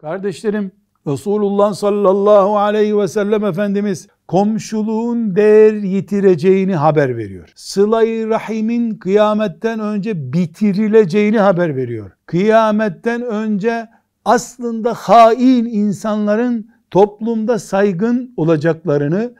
Kardeşlerim Resulullah sallallahu aleyhi ve sellem Efendimiz komşuluğun değer yitireceğini haber veriyor. Sıla-i rahimin kıyametten önce bitirileceğini haber veriyor. Kıyametten önce aslında hain insanların toplumda saygın olacaklarını,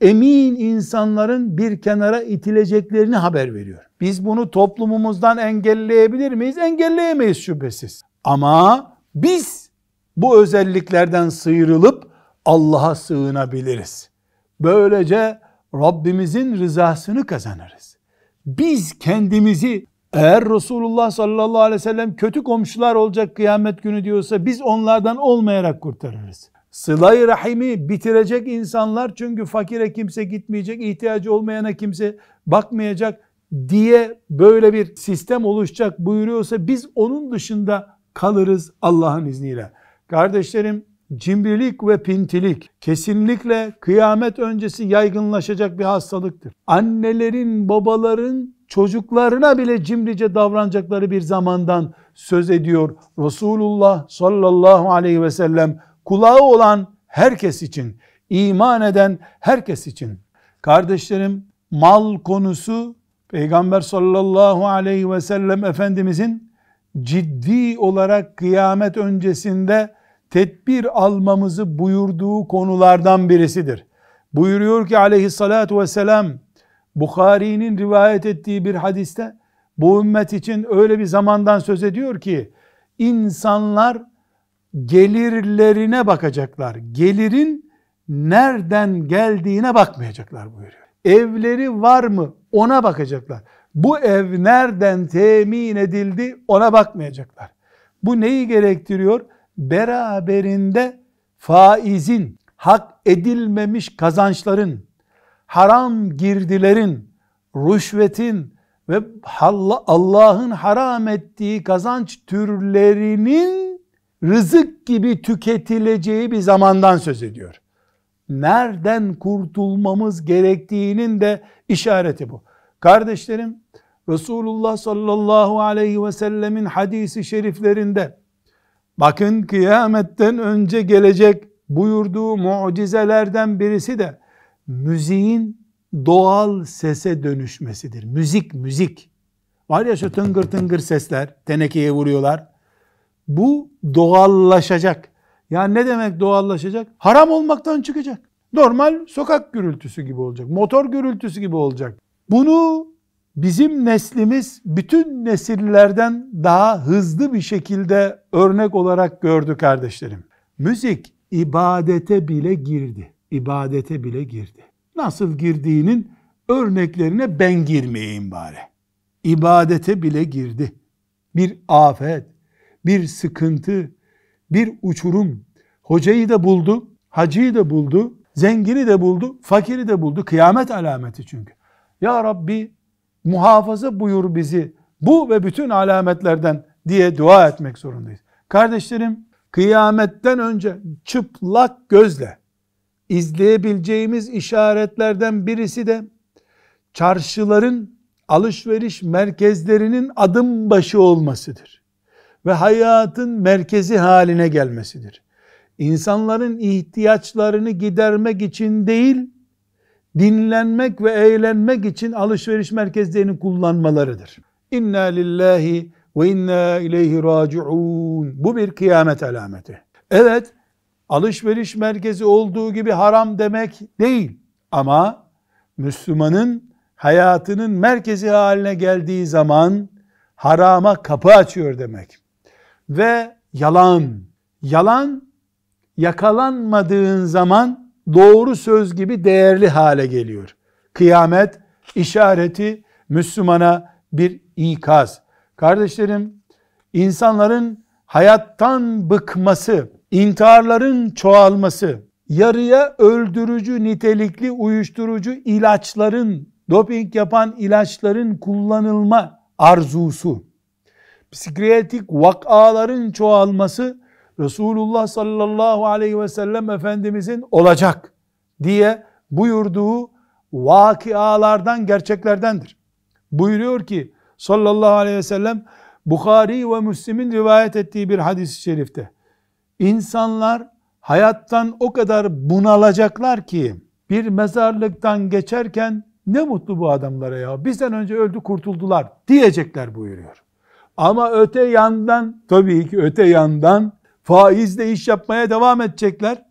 emin insanların bir kenara itileceklerini haber veriyor. Biz bunu toplumumuzdan engelleyebilir miyiz? Engelleyemeyiz şüphesiz. Ama biz bu özelliklerden sıyrılıp Allah'a sığınabiliriz. Böylece Rabbimizin rızasını kazanırız. Biz kendimizi eğer Resulullah sallallahu aleyhi ve sellem kötü komşular olacak kıyamet günü diyorsa biz onlardan olmayarak kurtarırız. Sıla-i Rahim'i bitirecek insanlar çünkü fakire kimse gitmeyecek, ihtiyacı olmayana kimse bakmayacak diye böyle bir sistem oluşacak buyuruyorsa biz onun dışında kalırız Allah'ın izniyle. Kardeşlerim cimrilik ve pintilik kesinlikle kıyamet öncesi yaygınlaşacak bir hastalıktır. Annelerin, babaların çocuklarına bile cimrice davranacakları bir zamandan söz ediyor Resulullah sallallahu aleyhi ve sellem kulağı olan herkes için, iman eden herkes için. Kardeşlerim mal konusu Peygamber sallallahu aleyhi ve sellem Efendimizin ciddi olarak kıyamet öncesinde tedbir almamızı buyurduğu konulardan birisidir. Buyuruyor ki aleyhissalatu vesselam Bukhari'nin rivayet ettiği bir hadiste bu ümmet için öyle bir zamandan söz ediyor ki insanlar gelirlerine bakacaklar. Gelirin nereden geldiğine bakmayacaklar buyuruyor. Evleri var mı ona bakacaklar. Bu ev nereden temin edildi ona bakmayacaklar. Bu neyi gerektiriyor? beraberinde faizin, hak edilmemiş kazançların, haram girdilerin, rüşvetin ve Allah'ın haram ettiği kazanç türlerinin rızık gibi tüketileceği bir zamandan söz ediyor. Nereden kurtulmamız gerektiğinin de işareti bu. Kardeşlerim, Resulullah sallallahu aleyhi ve sellemin hadisi şeriflerinde Bakın kıyametten önce gelecek buyurduğu mucizelerden birisi de müziğin doğal sese dönüşmesidir. Müzik, müzik. Var ya şu tıngır tıngır sesler, tenekeye vuruyorlar. Bu doğallaşacak. Yani ne demek doğallaşacak? Haram olmaktan çıkacak. Normal sokak gürültüsü gibi olacak. Motor gürültüsü gibi olacak. Bunu bizim neslimiz bütün nesillerden daha hızlı bir şekilde örnek olarak gördü kardeşlerim. Müzik ibadete bile girdi. İbadete bile girdi. Nasıl girdiğinin örneklerine ben girmeyeyim bari. İbadete bile girdi. Bir afet, bir sıkıntı, bir uçurum. Hocayı da buldu, hacıyı da buldu, zengini de buldu, fakiri de buldu. Kıyamet alameti çünkü. Ya Rabbi muhafaza buyur bizi bu ve bütün alametlerden diye dua etmek zorundayız. Kardeşlerim kıyametten önce çıplak gözle izleyebileceğimiz işaretlerden birisi de çarşıların alışveriş merkezlerinin adım başı olmasıdır. Ve hayatın merkezi haline gelmesidir. İnsanların ihtiyaçlarını gidermek için değil, dinlenmek ve eğlenmek için alışveriş merkezlerini kullanmalarıdır. İnna lillahi ve inna ileyhi raciun. Bu bir kıyamet alameti. Evet, alışveriş merkezi olduğu gibi haram demek değil ama Müslümanın hayatının merkezi haline geldiği zaman harama kapı açıyor demek. Ve yalan, yalan yakalanmadığın zaman doğru söz gibi değerli hale geliyor. Kıyamet işareti Müslümana bir ikaz. Kardeşlerim, insanların hayattan bıkması, intiharların çoğalması, yarıya öldürücü nitelikli uyuşturucu ilaçların, doping yapan ilaçların kullanılma arzusu, psikiyatrik vakaların çoğalması Resulullah sallallahu aleyhi ve sellem Efendimizin olacak diye buyurduğu vakialardan, gerçeklerdendir. Buyuruyor ki sallallahu aleyhi ve sellem Bukhari ve Müslim'in rivayet ettiği bir hadis-i şerifte insanlar hayattan o kadar bunalacaklar ki bir mezarlıktan geçerken ne mutlu bu adamlara ya Bir bizden önce öldü kurtuldular diyecekler buyuruyor. Ama öte yandan tabii ki öte yandan Faizle iş yapmaya devam edecekler.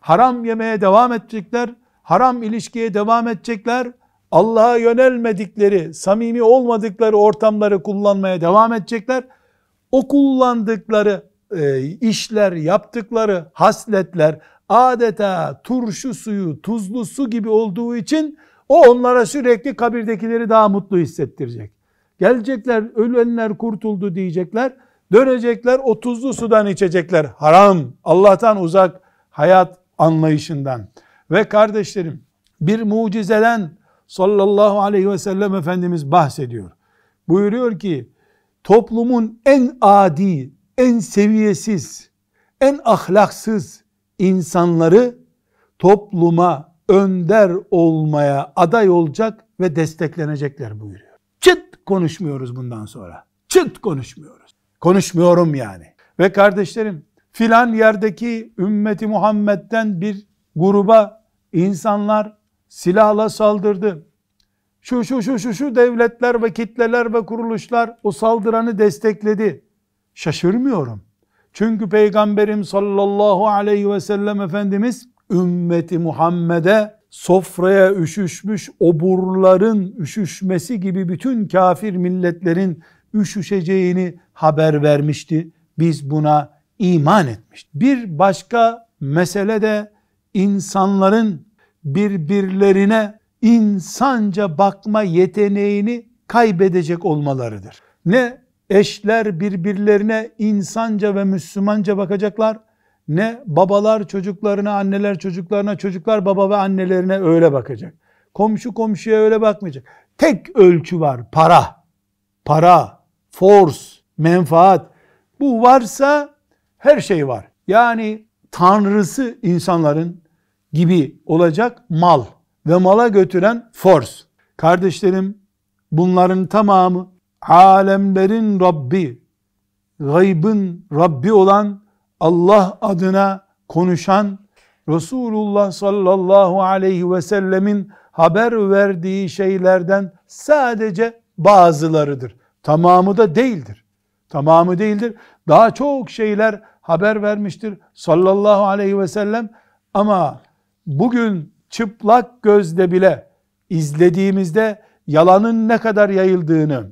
Haram yemeye devam edecekler. Haram ilişkiye devam edecekler. Allah'a yönelmedikleri, samimi olmadıkları ortamları kullanmaya devam edecekler. O kullandıkları e, işler, yaptıkları hasletler adeta turşu suyu, tuzlu su gibi olduğu için o onlara sürekli kabirdekileri daha mutlu hissettirecek. Gelecekler ölenler kurtuldu diyecekler. Dönecekler o tuzlu sudan içecekler. Haram. Allah'tan uzak hayat anlayışından. Ve kardeşlerim bir mucizeden sallallahu aleyhi ve sellem Efendimiz bahsediyor. Buyuruyor ki toplumun en adi, en seviyesiz, en ahlaksız insanları topluma önder olmaya aday olacak ve desteklenecekler buyuruyor. Çıt konuşmuyoruz bundan sonra. Çıt konuşmuyoruz. Konuşmuyorum yani. Ve kardeşlerim filan yerdeki ümmeti Muhammed'den bir gruba insanlar silahla saldırdı. Şu şu şu şu şu devletler ve kitleler ve kuruluşlar o saldıranı destekledi. Şaşırmıyorum. Çünkü Peygamberim sallallahu aleyhi ve sellem Efendimiz ümmeti Muhammed'e sofraya üşüşmüş oburların üşüşmesi gibi bütün kafir milletlerin üşüşeceğini haber vermişti. Biz buna iman etmiştik. Bir başka mesele de insanların birbirlerine insanca bakma yeteneğini kaybedecek olmalarıdır. Ne eşler birbirlerine insanca ve Müslümanca bakacaklar, ne babalar çocuklarına, anneler çocuklarına, çocuklar baba ve annelerine öyle bakacak. Komşu komşuya öyle bakmayacak. Tek ölçü var, para. Para force, menfaat bu varsa her şey var. Yani tanrısı insanların gibi olacak mal ve mala götüren force. Kardeşlerim bunların tamamı alemlerin Rabbi, gaybın Rabbi olan Allah adına konuşan Resulullah sallallahu aleyhi ve sellemin haber verdiği şeylerden sadece bazılarıdır. Tamamı da değildir. Tamamı değildir. Daha çok şeyler haber vermiştir sallallahu aleyhi ve sellem. Ama bugün çıplak gözle bile izlediğimizde yalanın ne kadar yayıldığını,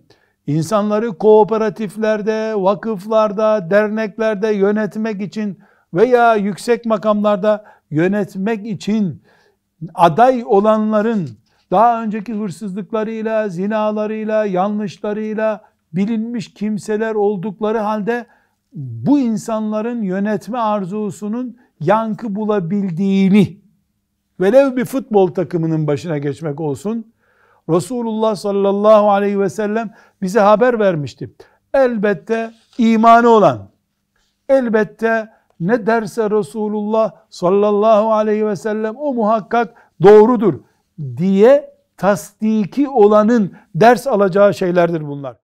insanları kooperatiflerde, vakıflarda, derneklerde yönetmek için veya yüksek makamlarda yönetmek için aday olanların daha önceki hırsızlıklarıyla, zinalarıyla, yanlışlarıyla bilinmiş kimseler oldukları halde bu insanların yönetme arzusunun yankı bulabildiğini velev bir futbol takımının başına geçmek olsun Resulullah sallallahu aleyhi ve sellem bize haber vermişti. Elbette imanı olan, elbette ne derse Resulullah sallallahu aleyhi ve sellem o muhakkak doğrudur diye tasdiki olanın ders alacağı şeylerdir bunlar.